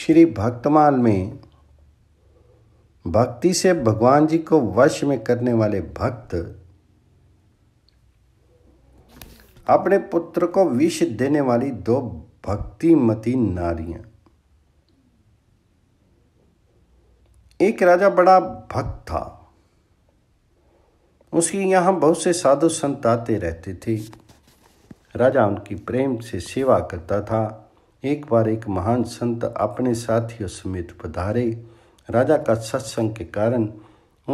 श्री भक्तमाल में भक्ति से भगवान जी को वश में करने वाले भक्त अपने पुत्र को विष देने वाली दो भक्तिमती नारियां एक राजा बड़ा भक्त था उसकी यहां बहुत से साधु संत आते रहते थे राजा उनकी प्रेम से सेवा करता था एक बार एक महान संत अपने साथियों समेत पधारे राजा का सत्संग के कारण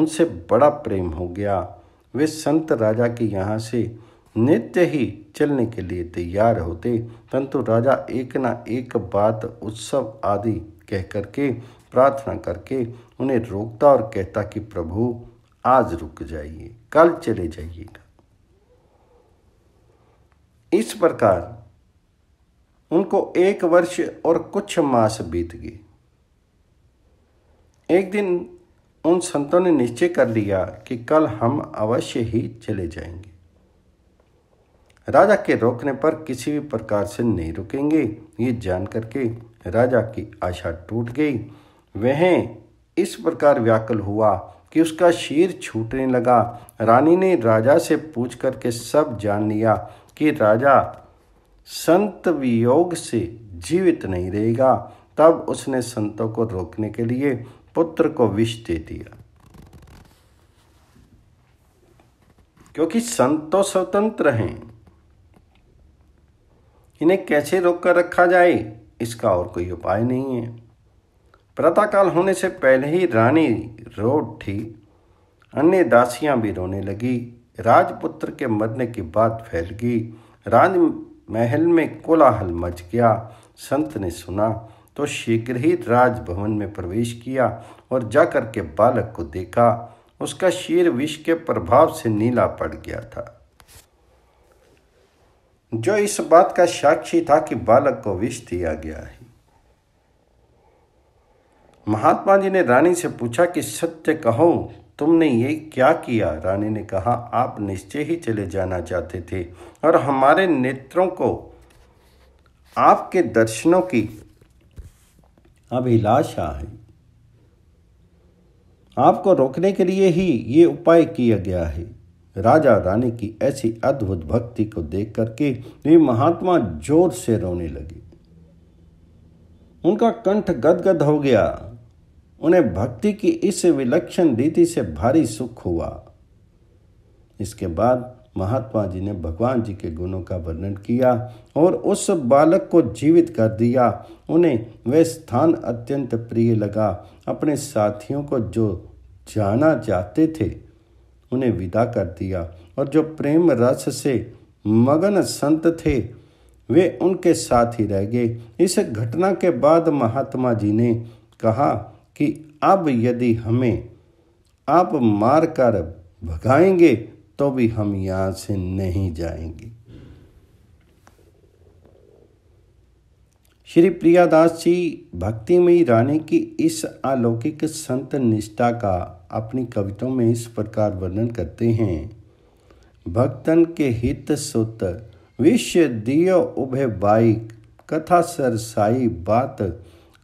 उनसे बड़ा प्रेम हो गया वे संत राजा के यहाँ से नित्य ही चलने के लिए तैयार होते परंतु राजा एक ना एक बात उत्सव आदि कह करके प्रार्थना करके उन्हें रोकता और कहता कि प्रभु आज रुक जाइए कल चले जाइएगा इस प्रकार उनको एक वर्ष और कुछ मास बीत गए एक दिन उन संतों ने निश्चय कर लिया कि कल हम अवश्य ही चले जाएंगे राजा के रोकने पर किसी भी प्रकार से नहीं रुकेंगे ये जान करके राजा की आशा टूट गई वह इस प्रकार व्याकुल हुआ कि उसका शीर छूटने लगा रानी ने राजा से पूछ करके सब जान लिया कि राजा संत वियोग से जीवित नहीं रहेगा तब उसने संतों को रोकने के लिए पुत्र को विष दे दिया क्योंकि संत तो स्वतंत्र हैं इन्हें कैसे रोक कर रखा जाए इसका और कोई उपाय नहीं है प्रातःकाल होने से पहले ही रानी रो उठी अन्य दासियां भी रोने लगी राजपुत्र के मरने की बात फैल गई राज महल में कोलाहल मच गया संत ने सुना तो शीघ्र ही राजभवन में प्रवेश किया और जाकर के बालक को देखा उसका शीर विष के प्रभाव से नीला पड़ गया था जो इस बात का साक्षी था कि बालक को विष दिया गया है महात्मा जी ने रानी से पूछा कि सत्य कहो तुमने ये क्या किया रानी ने कहा आप निश्चय ही चले जाना चाहते थे और हमारे नेत्रों को आपके दर्शनों की अभिलाषा है आपको रोकने के लिए ही ये उपाय किया गया है राजा रानी की ऐसी अद्भुत भक्ति को देख करके वे महात्मा जोर से रोने लगे उनका कंठ गदगद हो गया उन्हें भक्ति की इस विलक्षण रीति से भारी सुख हुआ इसके बाद महात्मा जी ने भगवान जी के गुणों का वर्णन किया और उस बालक को जीवित कर दिया उन्हें वह स्थान अत्यंत प्रिय लगा अपने साथियों को जो जाना चाहते थे उन्हें विदा कर दिया और जो प्रेम रस से मगन संत थे वे उनके साथ ही रह गए इस घटना के बाद महात्मा जी ने कहा कि अब यदि हमें आप मार कर भगाएंगे तो भी हम यहां से नहीं जाएंगे श्री प्रियादास जी भक्तिमयी रानी की इस अलौकिक संत निष्ठा का अपनी कविताओं में इस प्रकार वर्णन करते हैं भक्तन के हित सुत विश्व दियो उभे बाई कथा सरसाई बात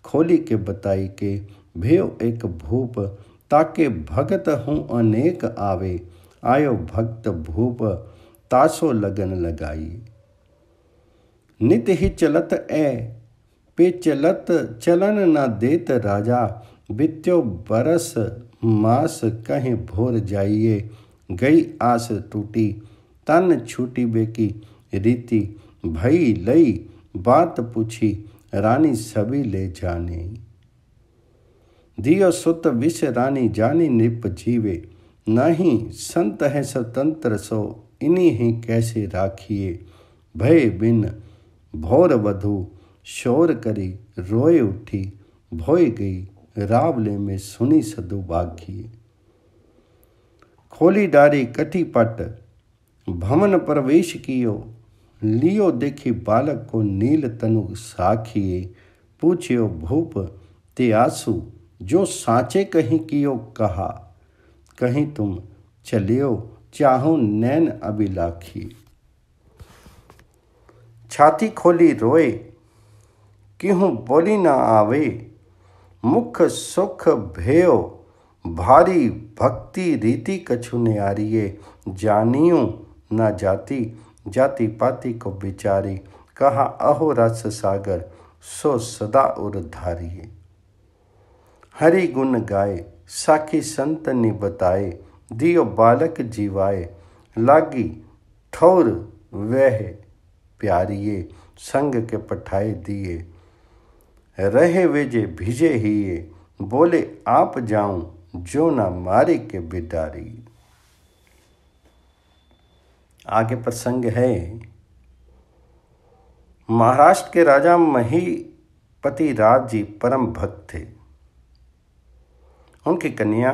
खोली के बताई के ભેવ एक भूप ताके भगत हूँ अनेक आवे आयो भक्त भूप तासो लगन लगाई नित ही चलत ए पे चलत चलन न देत राजा बित्यो बरस मास कहीं भोर जाइए गई आस टूटी तन छूटी बेकी रीति भई लई बात पूछी रानी सभी ले जाने दियो सुत विष रानी जानी निप जीवे नाही संत है स्वतंत्र सो इन्हीं ही कैसे राखिए भय बिन भौर वधु शोर करी रोए उठी भोय गई रावले में सुनी सदु बाखिए खोली डारी कटी पट भवन प्रवेश कियो लियो देखी बालक को नील तनु साखिए पूछियो भूप ते आंसू जो साँचे कहीं कियो कहा कहीं तुम चलियो चाहो नैन अभिलाखी छाती खोली रोए किहूँ बोली ना आवे मुख सुख भेयो भारी भक्ति रीति कछु न्यारिये जानियो न जाति जाति पाति को बिचारी कहा अहो रस सागर सो सदा उर धारिये हरि गुण गाए साखी संत नि बताए दियो बालक जीवाए लागी ठौर वह प्यारिये संग के पठाए दिए रहे वेजे भिजे हीये बोले आप जाऊं जो ना मारे के बिदारी आगे प्रसंग है महाराष्ट्र के राजा महीपति राज जी परम भक्त थे उनकी कन्या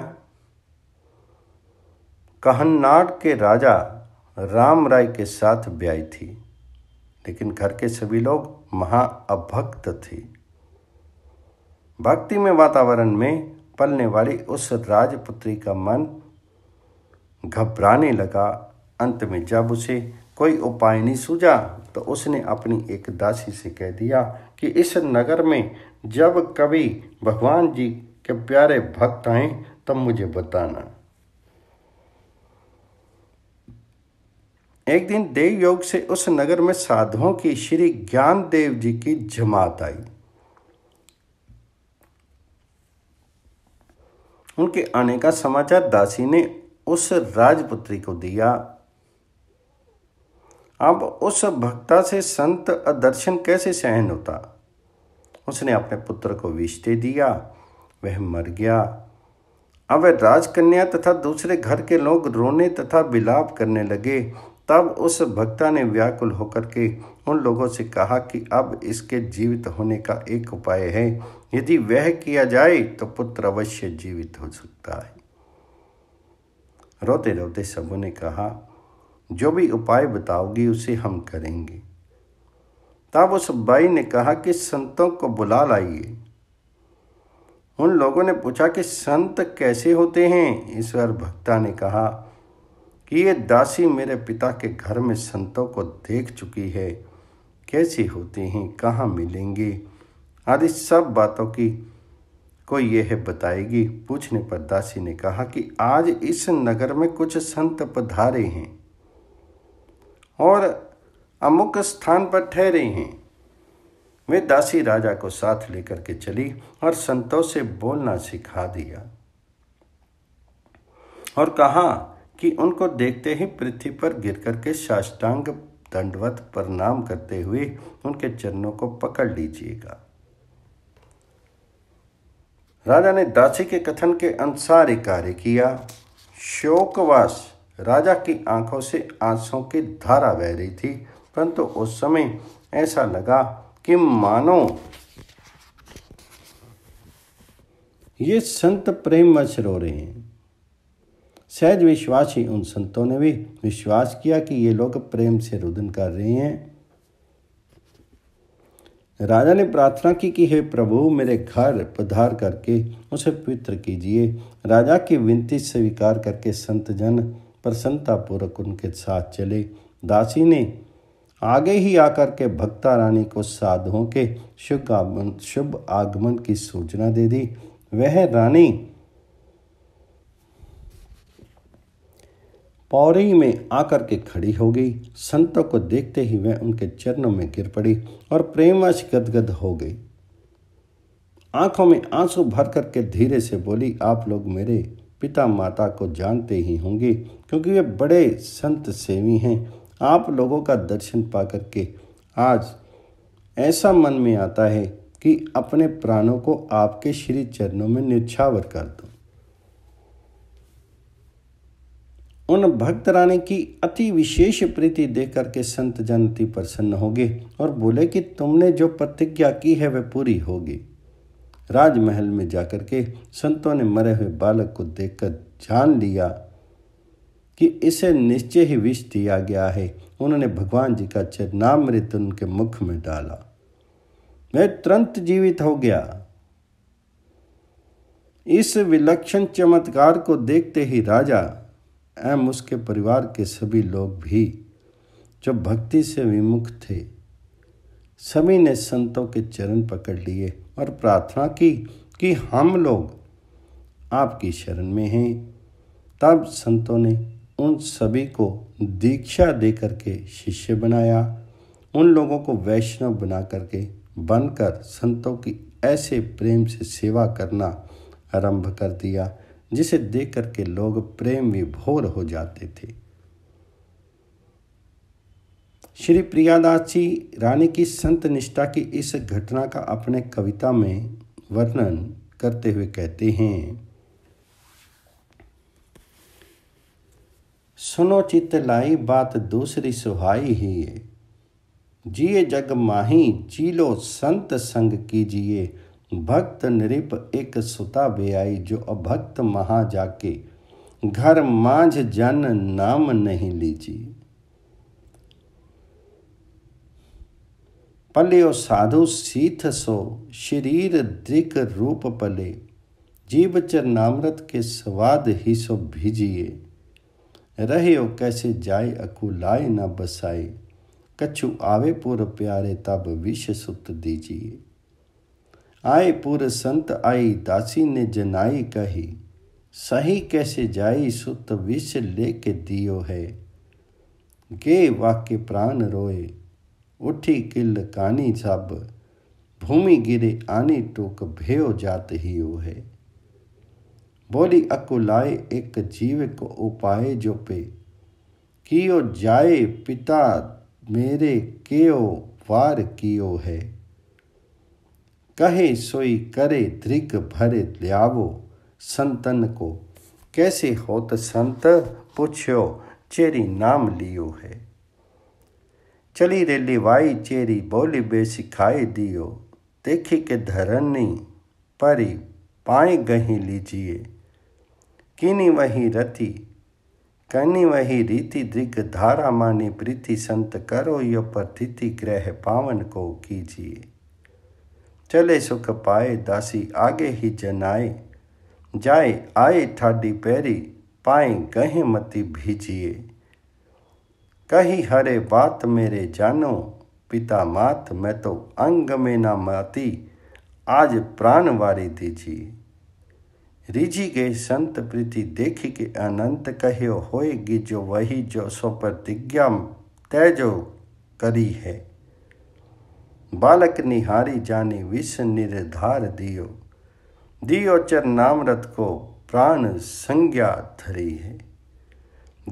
कहन्नाट के राजा राम राय के साथ ब्याई थी लेकिन घर के सभी लोग महाअभक्त थे भक्तिमय वातावरण में पलने वाली उस राजपुत्री का मन घबराने लगा अंत में जब उसे कोई उपाय नहीं सूझा तो उसने अपनी एक दासी से कह दिया कि इस नगर में जब कभी भगवान जी कि प्यारे भक्त आए तब मुझे बताना एक दिन देव योग से उस नगर में साधुओं की श्री ज्ञान देव जी की जमात आई उनके आने का समाचार दासी ने उस राजपुत्री को दिया अब उस भक्ता से संत दर्शन कैसे सहन होता उसने अपने पुत्र को विष दे दिया वह मर गया अब राजकन्या तथा दूसरे घर के लोग रोने तथा विलाप करने लगे तब उस भक्ता ने व्याकुल होकर के उन लोगों से कहा कि अब इसके जीवित होने का एक उपाय है यदि वह किया जाए तो पुत्र अवश्य जीवित हो सकता है रोते रोते सबों ने कहा जो भी उपाय बताओगी उसे हम करेंगे तब उस बाई ने कहा कि संतों को बुला लाइए उन लोगों ने पूछा कि संत कैसे होते हैं ईश्वर भक्ता ने कहा कि ये दासी मेरे पिता के घर में संतों को देख चुकी है कैसे होते हैं कहाँ मिलेंगे आदि सब बातों की को यह बताएगी पूछने पर दासी ने कहा कि आज इस नगर में कुछ संत पधारे हैं और अमुक स्थान पर ठहरे हैं वे दासी राजा को साथ लेकर के चली और संतों से बोलना सिखा दिया और कहा कि उनको देखते ही पृथ्वी पर गिर करके साष्टांग दंडवत प्रणाम करते हुए उनके चरणों को पकड़ लीजिएगा राजा ने दासी के कथन के अनुसार ही कार्य किया शोकवास राजा की आंखों से आंसुओं की धारा बह रही थी परंतु उस समय ऐसा लगा कि मानो ये संत प्रेम में सरो रहे हैं सहज विश्वास ही उन संतों ने भी विश्वास किया कि ये लोग प्रेम से रुदन कर रहे हैं राजा ने प्रार्थना की कि हे प्रभु मेरे घर पधार करके उसे पवित्र कीजिए राजा की विनती स्वीकार करके संत जन प्रसन्नतापूर्वक उनके साथ चले दासी ने आगे ही आकर के भक्ता रानी को साधुओं के शुभ आगमन शुभ आगमन की सूचना दे दी वह रानी पौरी में आकर के खड़ी हो गई संतों को देखते ही वह उनके चरणों में गिर पड़ी और प्रेमवश गदगद हो गई आंखों में आंसू भर करके धीरे से बोली आप लोग मेरे पिता माता को जानते ही होंगे क्योंकि वे बड़े संत सेवी हैं आप लोगों का दर्शन पा करके आज ऐसा मन में आता है कि अपने प्राणों को आपके श्री चरणों में निछावर कर दो उन भक्त रानी की अति विशेष प्रीति देख करके संत जन अति प्रसन्न गए और बोले कि तुमने जो प्रतिज्ञा की है वह पूरी होगी राजमहल में जाकर के संतों ने मरे हुए बालक को देखकर जान लिया कि इसे निश्चय ही विष दिया गया है उन्होंने भगवान जी का चरनामृत उनके मुख में डाला मैं तुरंत जीवित हो गया इस विलक्षण चमत्कार को देखते ही राजा एम उसके परिवार के सभी लोग भी जो भक्ति से विमुख थे सभी ने संतों के चरण पकड़ लिए और प्रार्थना की कि हम लोग आपकी शरण में हैं तब संतों ने उन सभी को दीक्षा दे करके शिष्य बनाया उन लोगों को वैष्णव बना करके बनकर संतों की ऐसे प्रेम से सेवा करना आरंभ कर दिया जिसे देख करके लोग प्रेम विभोर हो जाते थे श्री प्रियादास जी रानी की संत निष्ठा की इस घटना का अपने कविता में वर्णन करते हुए कहते हैं सुनो चित लाई बात दूसरी सुहाई ही है जिए जग माही चीलो संत संग कीजिए भक्त नृप एक सुता आई जो अभक्त महा जाके घर मांझ जन नाम नहीं लीजिए ओ साधु सीथ सो शरीर दृक रूप पले जीव चरनामृत के स्वाद ही सो भीजिए हो कैसे जाय लाए न बसाए कछु आवे पुर प्यारे तब विष सुत दीजिए आए पुर संत आई दासी ने जनाई कही सही कैसे जाए सुत विष लेके दियो है गे वाक्य प्राण रोए उठी किल कानी सब भूमि गिरे आनी टोक भेव जात ही है बोली अकुलाए एक जीव को उपाय जो पे कियो जाए पिता मेरे केओ वार कियो है कहे सोई करे दृग भरे लियावो संतन को कैसे होत संत पूछो चेरी नाम लियो है चली रे लिवाई चेरी बोली बे सिखाए दियो देखी के धरनी परी पाए गही लीजिए किनी वही रति कनी वही रीति दिग धारा मानी प्रीति संत करो यो प्रति ग्रह पावन को कीजिए चले सुख पाए दासी आगे ही जनाए जाए आए ठाडी पैरी पाए गहे मति भीजिए कही हरे बात मेरे जानो पिता मात मैं तो अंग में ना माती आज प्राण वारी दीजिए રીજી ગઈ संत प्रीति देख के अनंत કહ્યો होएगी जो वही जो स्वप्रतिज्ञा પ્રતિજ્ઞા તેજો કરી बालक निहारी जानी विष निर्धार दियो दियो चर नामरत को प्राण संज्ञा धरी है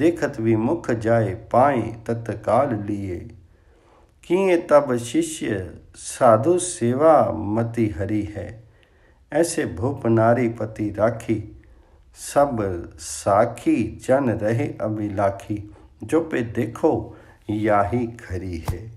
देखत विमुख जाए पाए तत्काल लिए किए तब शिष्य साधु सेवा मति हरी है ऐसे भूप नारी पति राखी सब साखी जन रहे अभिलाखी जो पे देखो याही खरी है